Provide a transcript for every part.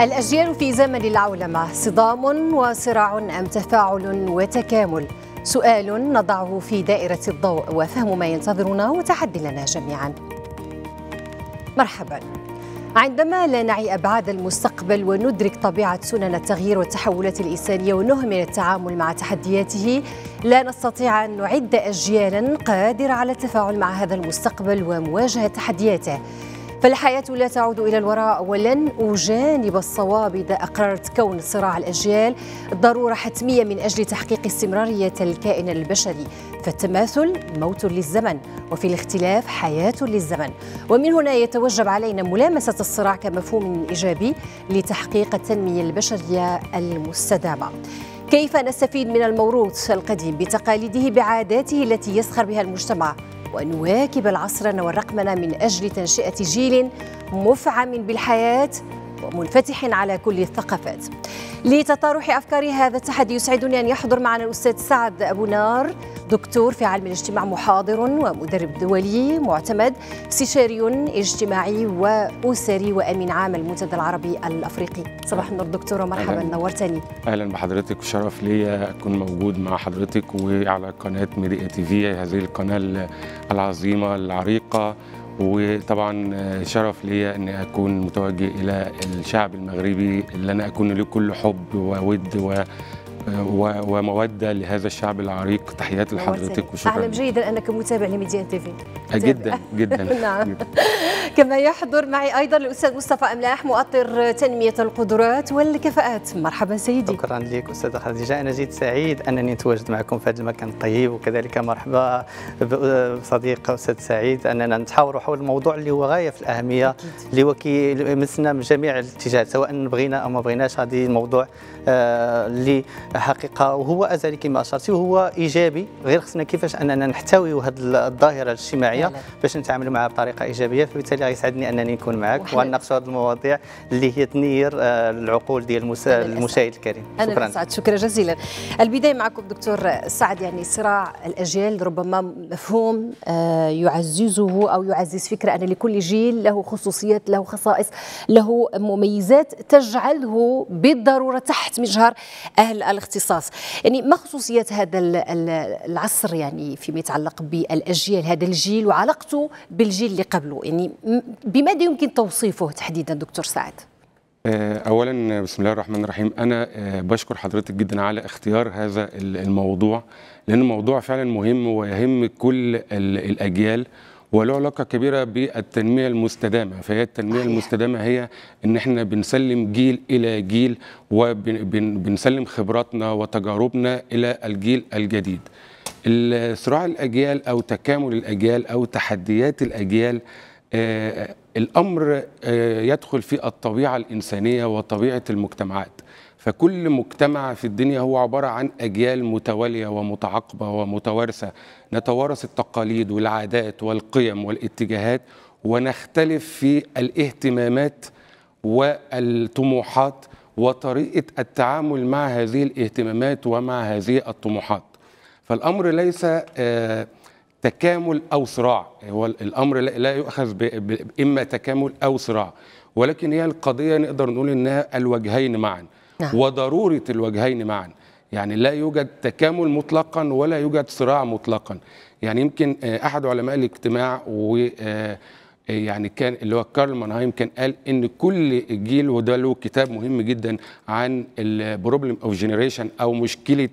الأجيال في زمن العولمة صدام وصراع أم تفاعل وتكامل سؤال نضعه في دائرة الضوء وفهم ما ينتظرنا وتحدي لنا جميعا مرحبا عندما لا نعي أبعاد المستقبل وندرك طبيعة سنن التغيير والتحولات الإنسانية ونهمل التعامل مع تحدياته لا نستطيع أن نعد أجيالا قادرة على التفاعل مع هذا المستقبل ومواجهة تحدياته فالحياة لا تعود إلى الوراء ولن أجانب الصواب إذا أقررت كون صراع الأجيال ضرورة حتمية من أجل تحقيق استمرارية الكائن البشري فالتماثل موت للزمن وفي الاختلاف حياة للزمن ومن هنا يتوجب علينا ملامسة الصراع كمفهوم إيجابي لتحقيق التنمية البشرية المستدامة كيف نستفيد من الموروث القديم بتقاليده بعاداته التي يسخر بها المجتمع وأن نواكب العصرنة والرقمنة من أجل تنشئة جيل مفعم بالحياة ومنفتح على كل الثقافات لتطارح أفكار هذا التحدي يسعدني أن يحضر معنا الأستاذ سعد أبو نار دكتور في علم الاجتماع محاضر ومدرب دولي معتمد استشاري اجتماعي وأسري وأمين عام المنتدى العربي الأفريقي صباح النور دكتور ومرحبا نورتني أهلا بحضرتك وشرف لي أكون موجود مع حضرتك وعلى قناة ميديا تي في هذه القناة العظيمة العريقة وطبعا آه، شرف ليا اني اكون متوجه الى الشعب المغربي اللي انا اكون له كل حب وود وموده لهذا الشعب العريق تحياتي لحضرتك وشكرا اعلم جيدا انك متابع لميديان تيفي آه، جدا جدا نعم كما يحضر معي ايضا الاستاذ مصطفى املاح مؤطر تنميه القدرات والكفاءات مرحبا سيدي شكرا لك استاذه خديجه انا جيت سعيد انني تواجد معكم في هذا المكان الطيب وكذلك مرحبا بصديق استاذ سعيد اننا نتحاوروا حول الموضوع اللي هو غايه في الاهميه اللي هو كيمسنا من جميع الاتجاهات سواء بغينا او ما بغيناش هذا الموضوع آه، اللي حقيقه وهو ازلي كما اشرتي وهو ايجابي غير خصنا كيفاش اننا نحتوي هذه الظاهره الاجتماعيه باش نتعاملوا معها بطريقه ايجابيه فبالتالي غيسعدني انني نكون معك ونناقشوا هذه المواضيع اللي هي تنير آه، العقول ديال المسا... المشاهد الكريم شكرا انا سعد شكرا جزيلا البدايه معكم دكتور سعد يعني صراع الاجيال ربما مفهوم آه، يعززه او يعزز فكره ان لكل جيل له خصوصيات له خصائص له مميزات تجعله بالضروره تحت مجهر أهل الاختصاص يعني ما خصوصيات هذا العصر يعني فيما يتعلق بالأجيال هذا الجيل وعلاقته بالجيل اللي قبله يعني بماذا يمكن توصيفه تحديدا دكتور سعد آه، اولا آه، بسم الله الرحمن الرحيم انا آه، بشكر حضرتك جدا على اختيار هذا الموضوع لان الموضوع فعلا مهم ويهم كل الاجيال وله علاقه كبيره بالتنميه المستدامه فهي التنميه المستدامه هي ان احنا بنسلم جيل الى جيل وبنسلم خبراتنا وتجاربنا الى الجيل الجديد صراع الاجيال او تكامل الاجيال او تحديات الاجيال آه الامر آه يدخل في الطبيعه الانسانيه وطبيعه المجتمعات فكل مجتمع في الدنيا هو عبارة عن أجيال متوالية ومتعاقبة ومتوارثة نتوارث التقاليد والعادات والقيم والاتجاهات ونختلف في الاهتمامات والطموحات وطريقة التعامل مع هذه الاهتمامات ومع هذه الطموحات فالأمر ليس آه، تكامل أو صراع هو الأمر لا يؤخذ إما تكامل أو صراع ولكن هي القضية نقدر نقول إنها الوجهين معاً نعم. وضرورة الوجهين معا يعني لا يوجد تكامل مطلقا ولا يوجد صراع مطلقا يعني يمكن آه، أحد علماء الاجتماع و آه، آه، يعني كان اللي هو كارل مانهايم كان قال ان كل جيل وده له كتاب مهم جدا عن البروبلم اوف جينيريشن او مشكله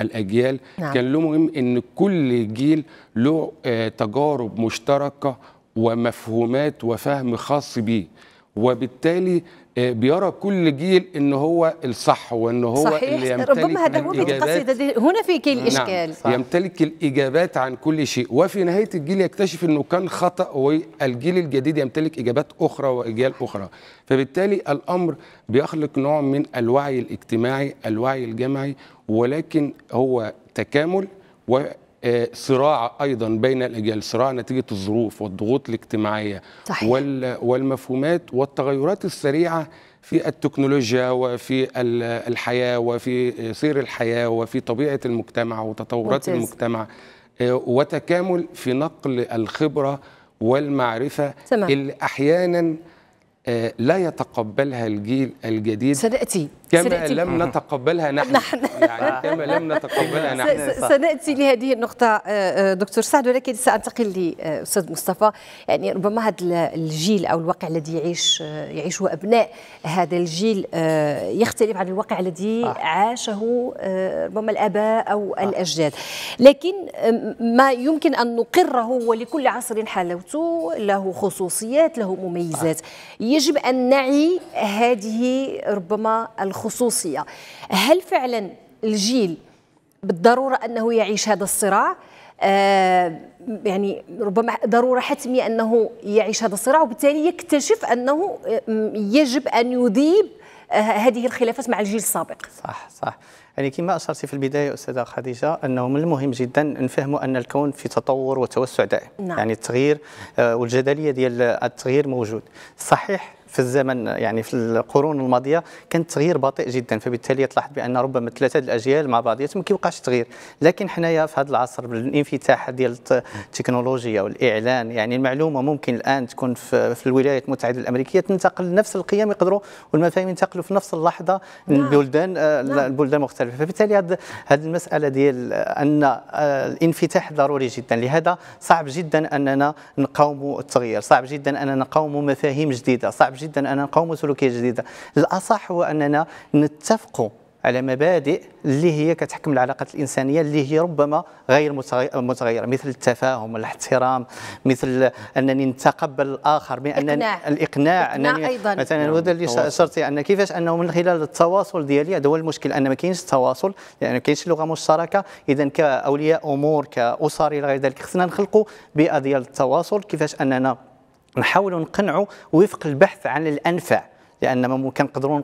الاجيال نعم. كان له مهم ان كل جيل له تجارب مشتركه ومفهومات وفهم خاص بيه وبالتالي آه، بيرى كل جيل ان هو الصح وان هو صحيح. اللي يمتلك ربما هذا هو القصيده دي هنا فيك نعم. الاشكال نعم. يمتلك الاجابات عن كل شيء وفي نهايه الجيل يكتشف انه كان خطا والجيل الجديد يمتلك اجابات اخرى واجيال اخرى فبالتالي الامر بيخلق نوع من الوعي الاجتماعي الوعي الجمعي ولكن هو تكامل و صراع ايضا بين الاجيال صراع نتيجه الظروف والضغوط الاجتماعيه صحيح. والمفهومات والتغيرات السريعه في التكنولوجيا وفي الحياه وفي سير الحياه وفي طبيعه المجتمع وتطورات ممتاز. المجتمع آه، وتكامل في نقل الخبره والمعرفه تمام. اللي احيانا آه، لا يتقبلها الجيل الجديد سناتي كما لم نتقبلها نحن, نحن. يعني كما لم نتقبلها نحن سناتي لهذه النقطه آه، آه، دكتور سعد ولكن سانتقل لاستاذ مصطفى يعني ربما هذا الجيل او الواقع الذي يعيش آه، يعيشه ابناء هذا الجيل يختلف عن الواقع الذي عاشه ربما الاباء او الاجداد لكن ما يمكن ان نقره ولكل عصر حلاوته له خصوصيات له مميزات يجب ان نعي هذه ربما الخصوصيات الخصوصيه هل فعلا الجيل بالضروره انه يعيش هذا الصراع آه يعني ربما ضروره حتميه انه يعيش هذا الصراع وبالتالي يكتشف انه آه، يجب ان يذيب آه، هذه الخلافات مع الجيل السابق صح صح يعني كما اشرتي في البدايه استاذه خديجه انه من المهم جدا نفهموا ان الكون في تطور وتوسع دائم نعم. يعني التغيير آه، والجدليه ديال التغيير موجود صحيح في الزمن يعني في القرون الماضيه كان التغيير بطيء جدا فبالتالي تلاحظ بان ربما ثلاثه الاجيال مع بعضياتهم ما كيوقعش تغيير لكن حنايا في هذا العصر بالانفتاح ديال التكنولوجيا والاعلان يعني المعلومه ممكن الان تكون في, في الولايات المتحده الامريكيه تنتقل نفس القيم يقدروا والمفاهيم ينتقلوا في نفس اللحظه نعم. بلدان آه، نعم. البلدان مختلفه فبالتالي هذه المساله ديال ان آه، الانفتاح ضروري جدا لهذا صعب جدا اننا نقاوموا التغيير صعب جدا اننا نقاوموا مفاهيم جديده صعب جدا أننا نقوم سلوكية جديدة الأصح هو أننا نتفقوا على مبادئ اللي هي كتحكم العلاقات الانسانيه اللي هي ربما غير متغيره مثل التفاهم والاحترام مثل انني نتقبل الاخر بان الاقناع, الإقناع انني أيضا. مثلا هذا اللي شرتي ان كيفاش انه من خلال التواصل ديالي هذا هو المشكل ان ما كاينش التواصل يعني ما كاينش لغه مشتركه اذا كاولياء امور كاسر الى غير ذلك خصنا نخلقوا بيئه ديال التواصل كيفاش اننا نحاول نقنعه وفق البحث عن الأنفع لان ما ممكن نقدروا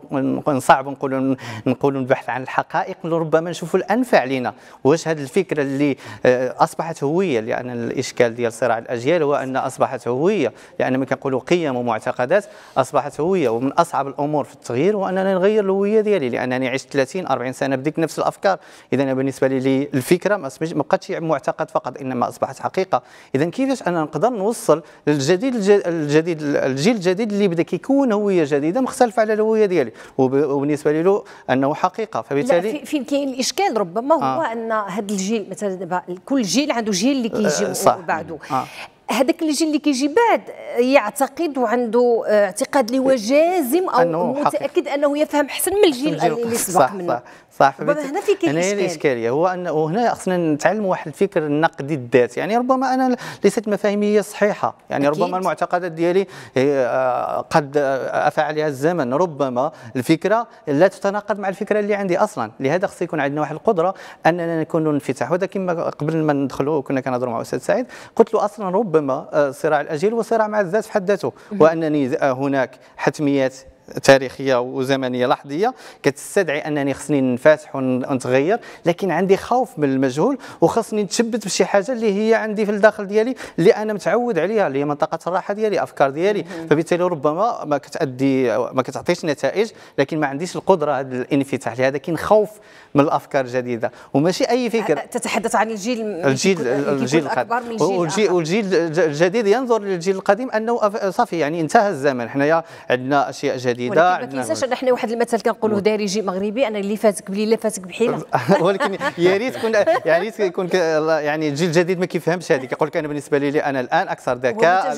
نصعب نقولوا نقولوا نبحث عن الحقائق لربما نشوفوا الانفع لنا واش هذه الفكره اللي آه، اصبحت هويه لان الاشكال ديال صراع الاجيال هو ان اصبحت هويه لان ما كنقولوا قيم ومعتقدات اصبحت هويه ومن اصعب الامور في التغيير هو انني نغير الهويه ديالي لانني عشت 30 40 سنه بديك نفس الافكار اذا بالنسبه لي الفكره ما بقاتش معتقد فقط انما اصبحت حقيقه اذا كيفاش انا نقدر نوصل للجديد الجديد الجيل الجديد اللي بدا كيكون هويه جديده مختلف على الهويه ديالي وبالنسبه له انه حقيقه فبالتالي لا فين كاين الاشكال ربما هو آه. ان هذا الجيل مثلا دابا كل جيل عنده جيل اللي كيجي بعده آه. هذاك آه. الجيل اللي كيجي بعد يعتقد وعنده اعتقاد اللي هو جازم او متاكد انه يفهم احسن من الجيل اللي سبق منه صح صح هنا في كاين هنا الاشكاليه هو ان وهنا خصنا نتعلموا واحد الفكر النقدي الذات يعني ربما انا ليست مفاهيمي هي صحيحه يعني أكيد. ربما المعتقدات ديالي آه، قد آه، افى عليها الزمن ربما الفكره لا تتناقض مع الفكره اللي عندي اصلا لهذا خص يكون عندنا واحد القدره اننا نكون انفتاح وهذا كما قبل ما ندخلوا كنا كنهضروا مع استاذ سعيد قلت له اصلا ربما آه، صراع الاجيال وصراع مع الذات في حد ذاته وانني هناك حتميات تاريخيه وزمنيه لحظيه كتستدعي انني خصني نفاتح ونتغير لكن عندي خوف من المجهول وخصني نتشبت بشي حاجه اللي هي عندي في الداخل ديالي اللي انا متعود عليها اللي هي منطقه الراحه ديالي افكار ديالي فبالتالي ربما ما كتادي ما كتعطيش نتائج لكن ما عنديش القدره هذا الانفتاح لهذا كاين خوف من الافكار الجديده وماشي اي فكر أه، تتحدث عن الجيل الجيل الجيل القديم والجيل, والجيل الجديد ينظر للجيل القديم انه صافي يعني انتهى الزمن حنايا عندنا اشياء جديده جديده ولكن ما تنساش احنا واحد المثل كنقولوا دارجي مغربي انا اللي فاتك بلي لا فاتك بحيله ولكن يا ريت كون يا ريت يكون يعني الجيل الجديد ما كيفهمش هذه كيقول لك انا بالنسبه لي انا الان اكثر ذكاء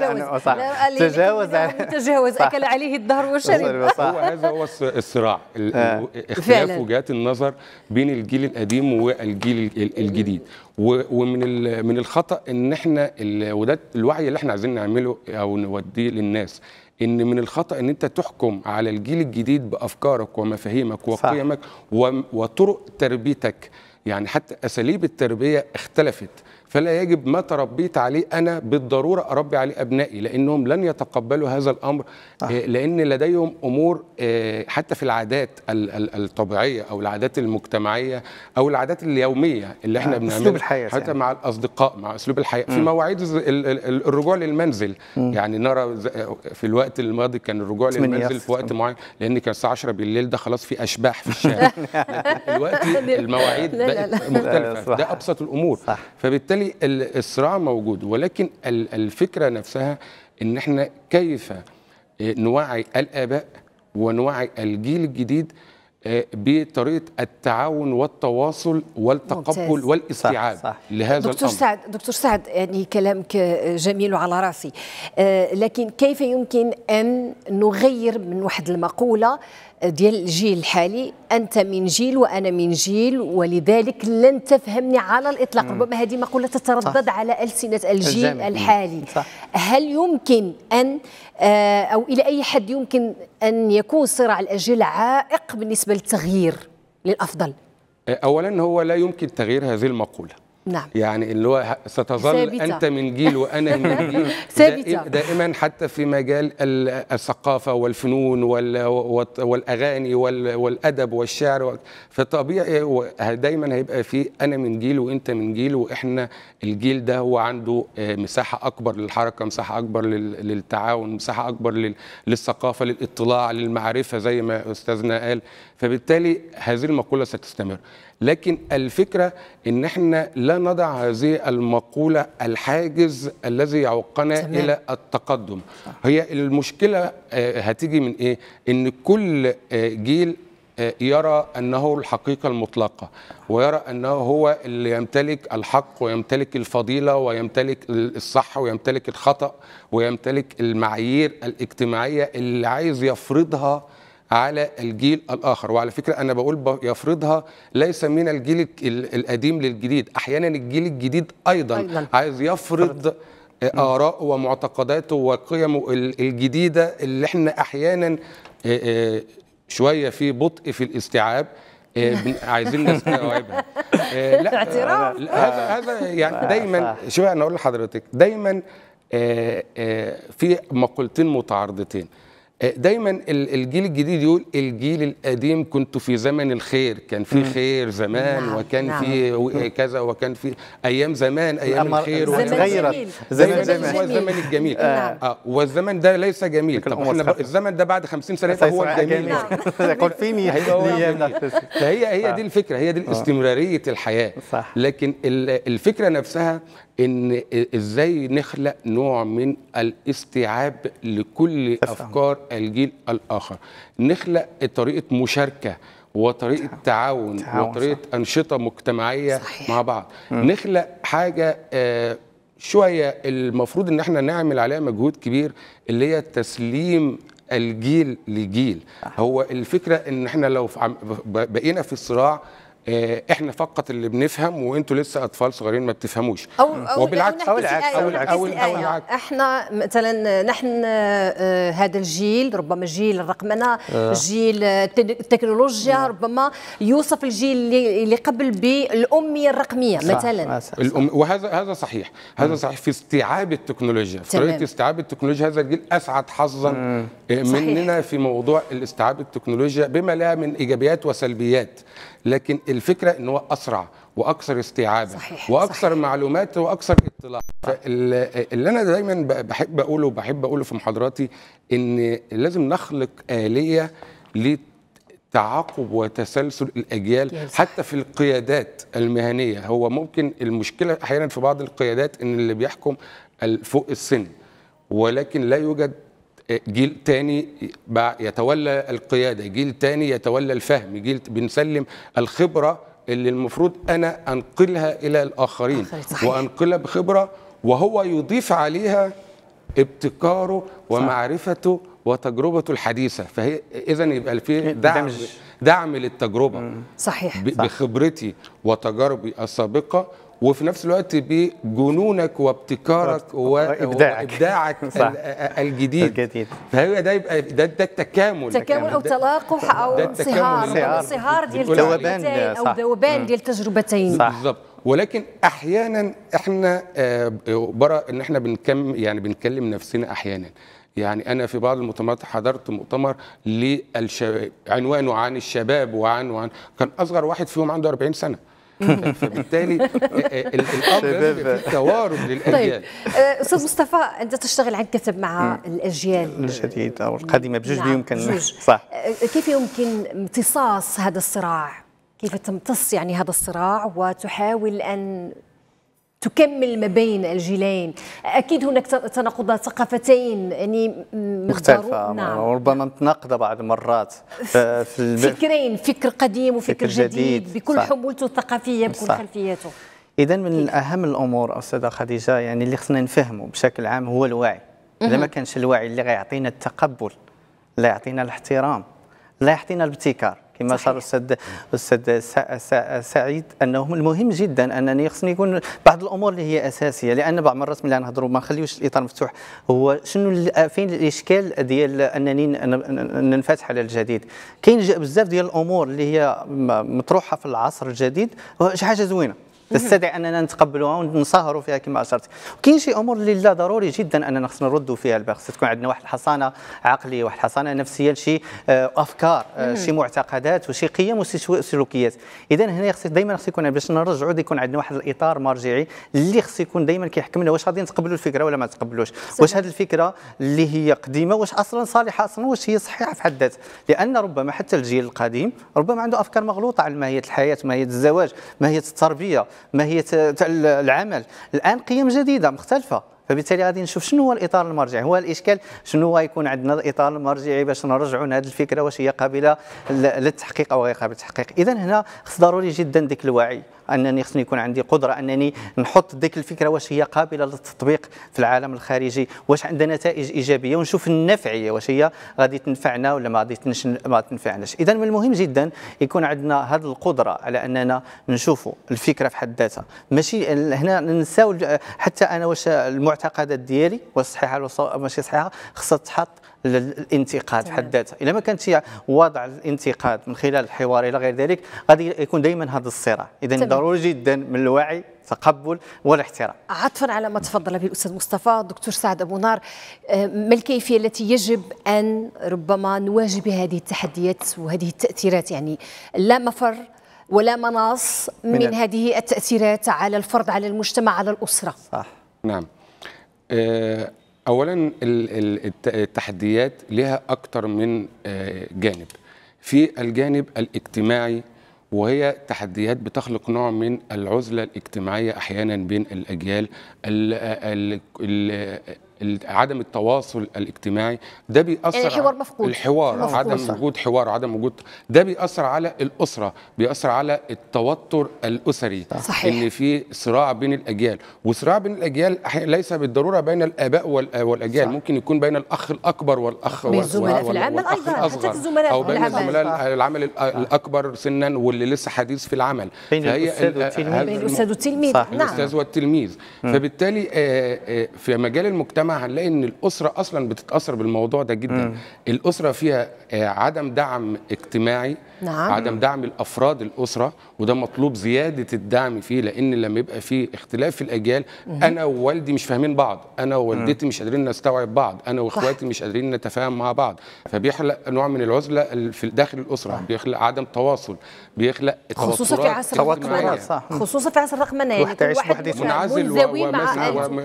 تجاوز تجاوز اكل عليه الدهر وشرب هذا هو الصراع آه. اختلاف وجهات النظر بين الجيل القديم والجيل الجديد ومن من الخطا ان احنا وده الوعي اللي احنا عايزين نعمله او نوديه للناس ان من الخطا ان انت تحكم على الجيل الجديد بافكارك ومفاهيمك وقيمك وطرق تربيتك يعني حتى اساليب التربيه اختلفت فلا يجب ما تربيت عليه أنا بالضرورة أربي عليه أبنائي لأنهم لن يتقبلوا هذا الأمر آه. لأن لديهم أمور آه، حتى في العادات الطبيعية أو العادات المجتمعية أو العادات اليومية اللي احنا آه. بنعملها أسلوب الحياة حتى يعني. مع الأصدقاء مع أسلوب الحياة م. في مواعيد الرجوع للمنزل م. يعني نرى في الوقت الماضي كان الرجوع للمنزل في وقت معين لأن كان الساعة 10 بالليل ده خلاص في أشباح في الشارع دلوقتي المواعيد بقت مختلفة ده أبسط الأمور صح. فبالتالي فبالتالي الصراع موجود ولكن الفكره نفسها ان احنا كيف آه، نوعي الاباء ونوعي الجيل الجديد آه، بطريقه التعاون والتواصل والتقبل والاستيعاب صح صح. لهذا دكتور الامر دكتور سعد دكتور سعد يعني كلامك جميل وعلى راسي آه، لكن كيف يمكن ان نغير من واحد المقوله ديال الجيل الحالي انت من جيل وانا من جيل ولذلك لن تفهمني على الاطلاق ربما هذه مقوله تتردد صح. على السنه الجيل الجامل. الحالي صح. هل يمكن ان آه، او الى اي حد يمكن ان يكون صراع الاجيال عائق بالنسبه للتغيير للافضل اولا هو لا يمكن تغيير هذه المقوله نعم يعني اللي هو ستظل ثابتة. انت من جيل وانا من جيل ثابتة دائما حتى في مجال الثقافه والفنون والاغاني والادب والشعر فطبيعي دايما هيبقى في انا من جيل وانت من جيل واحنا الجيل ده هو عنده آه، مساحه اكبر للحركه مساحه اكبر للتعاون مساحه اكبر للثقافه للاطلاع للمعرفه زي ما استاذنا قال فبالتالي هذه المقوله ستستمر لكن الفكره ان احنا لا نضع هذه المقوله الحاجز الذي يعوقنا الى التقدم هي المشكله آه، هتيجي من ايه ان كل آه، جيل آه، يرى انه الحقيقه المطلقه ويرى انه هو اللي يمتلك الحق ويمتلك الفضيله ويمتلك الصح ويمتلك الخطا ويمتلك المعايير الاجتماعيه اللي عايز يفرضها على الجيل الاخر وعلى فكره انا بقول يفرضها ليس من الجيل القديم للجديد احيانا الجيل الجديد ايضا, أيضاً. عايز يفرض آه، آراء ومعتقداته وقيمه الجديدة اللي احنا أحيانا آه، آه، شوية في بطء في الاستيعاب عايزين نستوعبها لا اعتراف هذا هذا يعني دايما شوف أنا أقول لحضرتك دايما في مقولتين متعارضتين آه، دايما الجيل الجديد يقول الجيل القديم كنت في زمن الخير كان في خير زمان نعم. وكان نعم. في كذا وكان في ايام زمان ايام الخير وتغيرت زمن زمان هو الزمن الجميل آه. نعم. آه. والزمن ده ليس جميل طب احنا الزمن ده بعد 50 سنه هو الجميل كنت نعم. في فهي هي دي آه. الفكره هي دي آه. استمراريه الحياه صح. لكن الفكره نفسها ان ازاي نخلق نوع من الاستيعاب لكل افكار الجيل الاخر نخلق طريقه مشاركه وطريقه تعاون, تعاون وطريقه صح. انشطه مجتمعيه صحيح. مع بعض م. نخلق حاجه آه شويه المفروض ان احنا نعمل عليها مجهود كبير اللي هي تسليم الجيل لجيل هو الفكره ان احنا لو بقينا في الصراع آه، احنا فقط اللي بنفهم وانتوا لسه اطفال صغيرين ما بتفهموش أو أو بالعكس يعني او العكس او العكس او العكس احنا مثلا نحن آه، هذا الجيل ربما جيل الرقمنه آه. جيل التكنولوجيا آه. ربما يوصف الجيل اللي قبل بالاميه الرقميه صح. مثلا آه صح. الأم وهذا هذا صحيح هذا صحيح في استيعاب التكنولوجيا في طريقه استيعاب التكنولوجيا هذا الجيل اسعد حظا آه، مننا في موضوع الاستيعاب التكنولوجيا بما لها من ايجابيات وسلبيات لكن الفكره ان هو اسرع واكثر استيعابا صحيح واكثر صحيح. معلومات واكثر اطلاع اللي انا دايما بحب اقوله وبحب اقوله في محاضراتي ان لازم نخلق اليه لتعاقب وتسلسل الاجيال حتى في القيادات المهنيه هو ممكن المشكله احيانا في بعض القيادات ان اللي بيحكم فوق السن ولكن لا يوجد جيل تاني يتولى القياده جيل تاني يتولى الفهم جيل بنسلم الخبره اللي المفروض انا انقلها الى الاخرين صحيح. وانقلها بخبره وهو يضيف عليها ابتكاره ومعرفته وتجربته الحديثه فهي اذا يبقى في إيه، دعم دعم للتجربه صحيح بخبرتي وتجاربي السابقه وفي نفس الوقت بجنونك وابتكارك وابداعك, وإبداعك الجديد فهو ده يبقى ده, ده التكامل تكامل او تلاقح او انصهار انصهار ديال التجربتين او ذوبان ديال التجربتين بالظبط ولكن احيانا احنا آه، برا ان احنا بنكم يعني بنكلم نفسنا احيانا يعني انا في بعض المؤتمرات حضرت مؤتمر عنوانه عن الشباب وعن وعن كان اصغر واحد فيهم عنده 40 سنه فبالتالي آه، آه، الامر في توارد للاجيال طيب آه، استاذ مصطفى انت تشتغل عن كتب مع الاجيال الجديده او القديمه بجوج نعم. يمكن جوج. صح كيف يمكن امتصاص هذا الصراع كيف تمتص يعني هذا الصراع وتحاول ان تكمل ما بين الجيلين اكيد هناك تناقضات ثقافتين يعني مختلفه نعم. وربما متناقضه بعض المرات في فكرين فكر قديم وفكر فكر جديد, جديد بكل صح. حمولته الثقافيه بكل صح. خلفيته اذا من كيف. إيه. اهم الامور استاذه خديجه يعني اللي خصنا نفهمه بشكل عام هو الوعي اذا ما كانش الوعي اللي غيعطينا التقبل لا يعطينا الاحترام لا يعطينا الابتكار كما صار الاستاذ الاستاذ سعيد انه المهم جدا انني خصني يكون بعض الامور اللي هي اساسيه لان بعض المرات ملي نهضروا ما نخليوش الاطار مفتوح هو شنو فين الاشكال ديال انني ننفتح على الجديد كاين بزاف ديال الامور اللي هي مطروحه في العصر الجديد شي حاجه زوينه تستدعي اننا نتقبلوها ونسهروا فيها كما اشرت وكاين شي امور اللي لا ضروري جدا اننا خصنا نردوا فيها البال خص تكون عندنا واحد الحصانه عقليه واحد الحصانه نفسيه لشي آه، افكار آه، شي معتقدات وشي قيم وشي سلوكيات اذا هنا خص دائما خص يكون باش نرجعوا يكون عندنا واحد الاطار مرجعي اللي خص يكون دائما كيحكمنا واش غادي نتقبلوا الفكره ولا ما نتقبلوش واش هذه الفكره اللي هي قديمه واش اصلا صالحه اصلا واش هي صحيحه في حد ذاتها لان ربما حتى الجيل القديم ربما عنده افكار مغلوطه عن ماهيه الحياه ماهيه الزواج ماهيه التربيه ماهيه تاع العمل الان قيم جديده مختلفه فبالتالي غادي نشوف شنو هو الاطار المرجعي هو الاشكال شنو هو يكون عندنا الاطار المرجعي باش نرجعوا لهذه الفكره واش هي قابله للتحقيق او غير قابله للتحقيق اذا هنا خص ضروري جدا ديك الوعي انني خصني يكون عندي قدره انني نحط ديك الفكره واش هي قابله للتطبيق في العالم الخارجي واش عندها نتائج ايجابيه ونشوف النفعيه واش هي غادي تنفعنا ولا ما غادي ما تنفعناش اذا من المهم جدا يكون عندنا هذه القدره على اننا نشوفوا الفكره في حد ذاتها ماشي هنا ننساو حتى انا واش المعتقدات ديالي واش صحيحه ولا ماشي صحيحه خصها تحط الانتقاد بحد حد ذاتها الا ما كانش وضع الانتقاد من خلال الحوار الى غير ذلك غادي يكون دائما هذا الصراع اذا ضروري جدا من الوعي تقبل والاحترام عطفا على ما تفضل به الاستاذ مصطفى دكتور سعد ابو نار آه، ما الكيفيه التي يجب ان ربما نواجه بها هذه التحديات وهذه التاثيرات يعني لا مفر ولا مناص من, من هذه التاثيرات على الفرد على المجتمع على الاسره صح نعم آه، اولا التحديات لها اكثر من آه، جانب في الجانب الاجتماعي وهي تحديات بتخلق نوع من العزلة الاجتماعية أحيانا بين الأجيال آه، عدم التواصل الاجتماعي ده بيأثر يعني الحوار مفقود الحوار مفقود. عدم وجود حوار عدم وجود ده بيأثر على الأسرة بيأثر على التوتر الأسري صحيح. إن في صراع بين الأجيال وصراع بين الأجيال ليس بالضرورة بين الآباء والأجيال صح. ممكن يكون بين الأخ الأكبر والأخ بين الزملاء في العمل أيضا حتى الزملاء أو بين الزملاء العمل الأكبر سنا واللي لسه حديث في العمل بين الأستاذ والتلميذ بين الأستاذ والتلميذ نعم الأستاذ والتلميذ فبالتالي في مجال المجتمع هنلاقي ان الاسره اصلا بتتاثر بالموضوع ده جدا م. الاسره فيها عدم دعم اجتماعي نعم. عدم دعم الافراد الاسره وده مطلوب زياده الدعم فيه لان لما يبقى في اختلاف في الاجيال مم. انا ووالدي مش فاهمين بعض انا ووالدتي مش قادرين نستوعب بعض انا واخواتي مش قادرين نتفاهم مع بعض فبيخلق نوع من العزله في داخل الاسره مم. بيخلق عدم تواصل بيخلق خصوصا في عصر الرقمنه خصوصا في عصر الرقمنه يعني كل واحد منعزل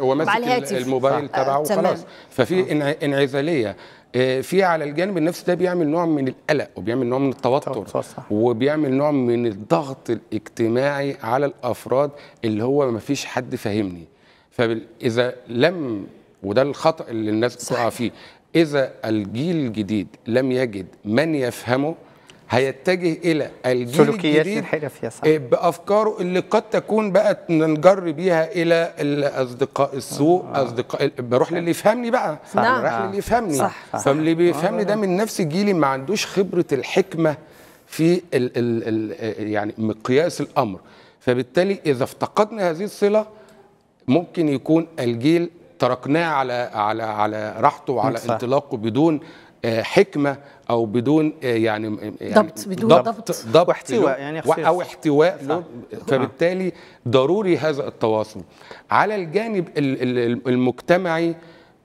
وماسك الموبايل تبعه وخلاص ففي انعزاليه آه، في على الجانب النفسي ده بيعمل نوع من القلق وبيعمل نوع من التوتر وبيعمل نوع من الضغط الاجتماعي على الافراد اللي هو ما فيش حد فاهمني فاذا لم وده الخطا اللي الناس بتقع فيه اذا الجيل الجديد لم يجد من يفهمه هيتجه الى الجيل الجديد بافكاره اللي قد تكون بقى نجر بيها الى اصدقاء السوء آه. اصدقاء بروح للي يفهمني بقى نعم. بروح للي يفهمني فاللي بيفهمني آه. ده من نفس جيلي ما عندوش خبره الحكمه في الـ الـ الـ يعني مقياس الامر فبالتالي اذا افتقدنا هذه الصله ممكن يكون الجيل تركناه على على على راحته وعلى انطلاقه بدون آه، حكمه او بدون آه، يعني،, آه، يعني ضبط بدون ضبط ضبط يعني احتواء يعني او احتواء نعم. نعم. فبالتالي ضروري هذا التواصل على الجانب المجتمعي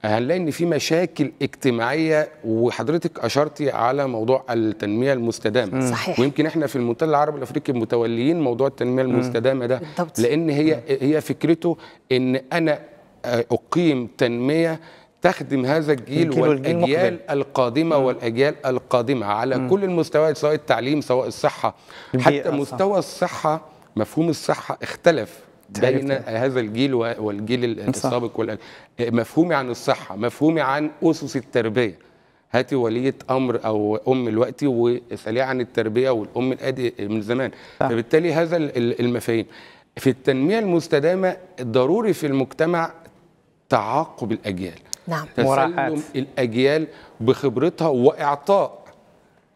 هنلاقي ان في مشاكل اجتماعيه وحضرتك اشرتي على موضوع التنميه المستدامه صحيح. ويمكن احنا في المنتدى العربي الافريقي متوليين موضوع التنميه المستدامه ده لان هي هي فكرته ان انا اقيم تنميه تخدم هذا الجيل, الجيل والاجيال القادمه والاجيال القادمه على م. كل المستويات سواء التعليم سواء الصحه حتى مستوى صح. الصحه مفهوم الصحه اختلف بين هذا الجيل والجيل السابق مفهومي عن الصحه مفهومي عن اسس التربيه هاتي ولية أمر أو أم الوقت واسأليها عن التربية والأم الأدي من زمان صح. فبالتالي هذا المفاهيم في التنمية المستدامة ضروري في المجتمع تعاقب الأجيال نعم تسلم الأجيال بخبرتها وإعطاء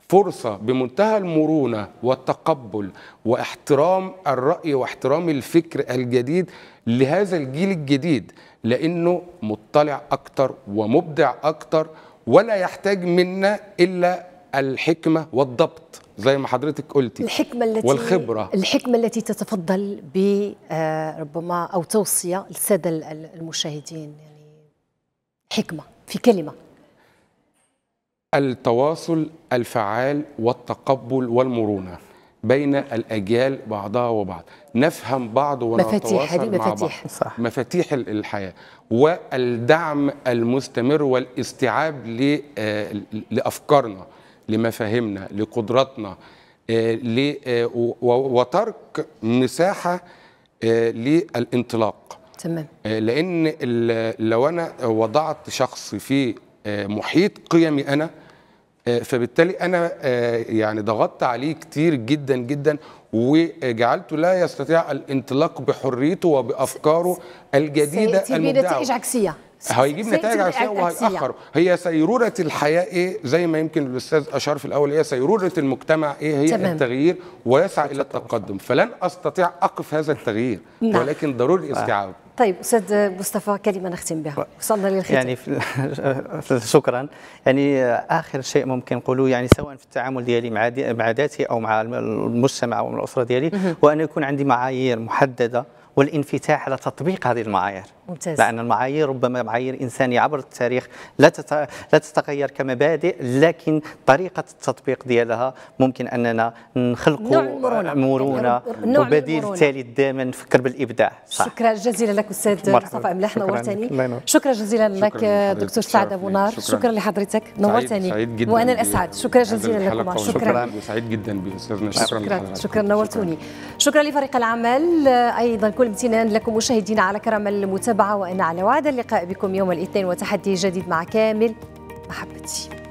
فرصة بمنتهى المرونة والتقبل واحترام الرأي واحترام الفكر الجديد لهذا الجيل الجديد لأنه مطلع أكتر ومبدع أكتر ولا يحتاج منا إلا الحكمة والضبط زي ما حضرتك قلتي الحكمة التي والخبرة الحكمة التي تتفضل بربما آه، أو توصية للسادة المشاهدين حكمه في كلمه التواصل الفعال والتقبل والمرونه بين الاجيال بعضها وبعض نفهم بعض ونتواصل مع بعض مفاتيح صح. مفاتيح الحياه والدعم المستمر والاستيعاب آه، لافكارنا لمفاهيمنا لقدراتنا آه، آه، وترك مساحه للانطلاق تمام آه، لان لو انا وضعت شخص في آه، محيط قيمي انا آه، فبالتالي انا يعني ضغطت عليه كتير جدا جدا وجعلته لا يستطيع الانطلاق بحريته وبافكاره الجديده المبدعه نتائج عكسيه هيجيب نتائج عكسيه وهيأخر هي سيروره الحياه ايه زي ما يمكن الاستاذ اشار في الاول هي سيروره المجتمع ايه هي تمام. التغيير ويسعى الى التقدم فلن استطيع اقف هذا التغيير نعم. ولكن ضروري الاستيعاب طيب استاذ مصطفى كلمه نختم بها وصلنا للختام يعني شكرا يعني اخر شيء ممكن نقوله يعني سواء في التعامل ديالي مع دي مع ذاتي او مع المجتمع او الاسره ديالي هو ان يكون عندي معايير محدده والانفتاح على تطبيق هذه المعايير ممتاز. لأن المعايير ربما معايير إنسانية عبر التاريخ لا لا تتغير كمبادئ لكن طريقة التطبيق ديالها ممكن أننا نخلقوا مرونة, وبديل تالي دائما نفكر بالإبداع صح. شكرا جزيلا لك أستاذ مصطفى أملاح نورتني شكرا جزيلا لك دكتور سعد أبو نار شكرا, لحضرتك نورتني وأنا الأسعد شكرا جزيلا لكم شكرا سعيد جدا بأستاذنا شكرا شكرا نورتوني شكرا لفريق العمل ايضا كل امتنان لكم مشاهدينا على كرم المتابعه وانا على وعد اللقاء بكم يوم الاثنين وتحدي جديد مع كامل محبتي